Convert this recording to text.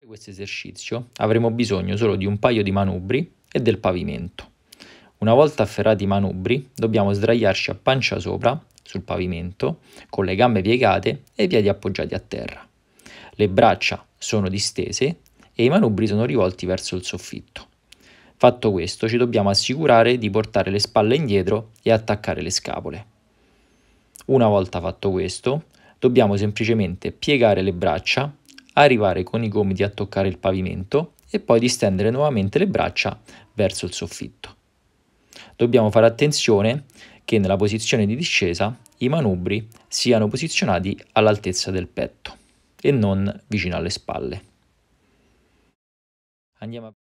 Per questo esercizio avremo bisogno solo di un paio di manubri e del pavimento. Una volta afferrati i manubri dobbiamo sdraiarci a pancia sopra sul pavimento con le gambe piegate e i piedi appoggiati a terra. Le braccia sono distese e i manubri sono rivolti verso il soffitto. Fatto questo ci dobbiamo assicurare di portare le spalle indietro e attaccare le scapole. Una volta fatto questo dobbiamo semplicemente piegare le braccia arrivare con i gomiti a toccare il pavimento e poi distendere nuovamente le braccia verso il soffitto. Dobbiamo fare attenzione che nella posizione di discesa i manubri siano posizionati all'altezza del petto e non vicino alle spalle. Andiamo a